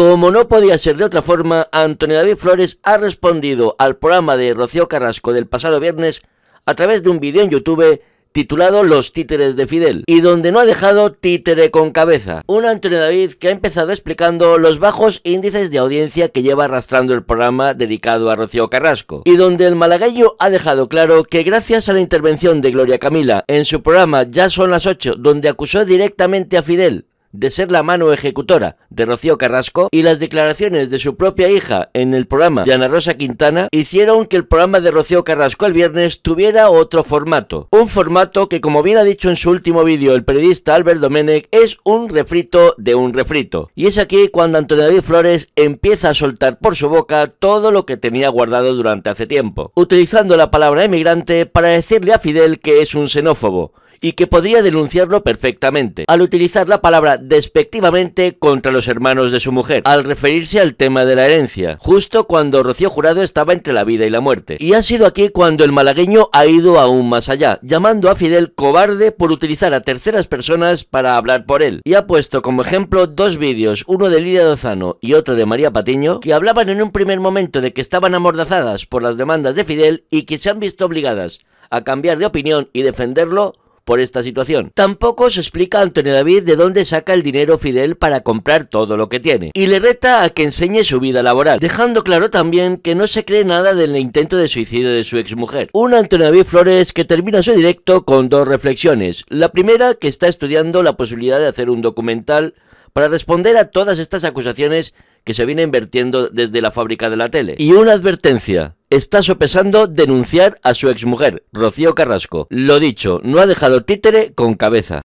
Como no podía ser de otra forma, Antonio David Flores ha respondido al programa de Rocío Carrasco del pasado viernes a través de un vídeo en YouTube titulado Los títeres de Fidel, y donde no ha dejado títere con cabeza. Un Antonio David que ha empezado explicando los bajos índices de audiencia que lleva arrastrando el programa dedicado a Rocío Carrasco, y donde el malagueño ha dejado claro que gracias a la intervención de Gloria Camila en su programa Ya son las 8, donde acusó directamente a Fidel de ser la mano ejecutora de Rocío Carrasco y las declaraciones de su propia hija en el programa de Ana Rosa Quintana hicieron que el programa de Rocío Carrasco el viernes tuviera otro formato. Un formato que, como bien ha dicho en su último vídeo el periodista Albert Domenech, es un refrito de un refrito. Y es aquí cuando Antonio David Flores empieza a soltar por su boca todo lo que tenía guardado durante hace tiempo, utilizando la palabra emigrante para decirle a Fidel que es un xenófobo y que podría denunciarlo perfectamente, al utilizar la palabra despectivamente contra los hermanos de su mujer, al referirse al tema de la herencia, justo cuando Rocío Jurado estaba entre la vida y la muerte. Y ha sido aquí cuando el malagueño ha ido aún más allá, llamando a Fidel cobarde por utilizar a terceras personas para hablar por él, y ha puesto como ejemplo dos vídeos, uno de Lidia Dozano y otro de María Patiño, que hablaban en un primer momento de que estaban amordazadas por las demandas de Fidel y que se han visto obligadas a cambiar de opinión y defenderlo esta situación. Tampoco se explica a Antonio David de dónde saca el dinero Fidel para comprar todo lo que tiene. Y le reta a que enseñe su vida laboral, dejando claro también que no se cree nada del intento de suicidio de su exmujer. Un Antonio David Flores que termina su directo con dos reflexiones. La primera, que está estudiando la posibilidad de hacer un documental para responder a todas estas acusaciones que se vienen vertiendo desde la fábrica de la tele. Y una advertencia, está sopesando denunciar a su exmujer, Rocío Carrasco. Lo dicho, no ha dejado títere con cabeza.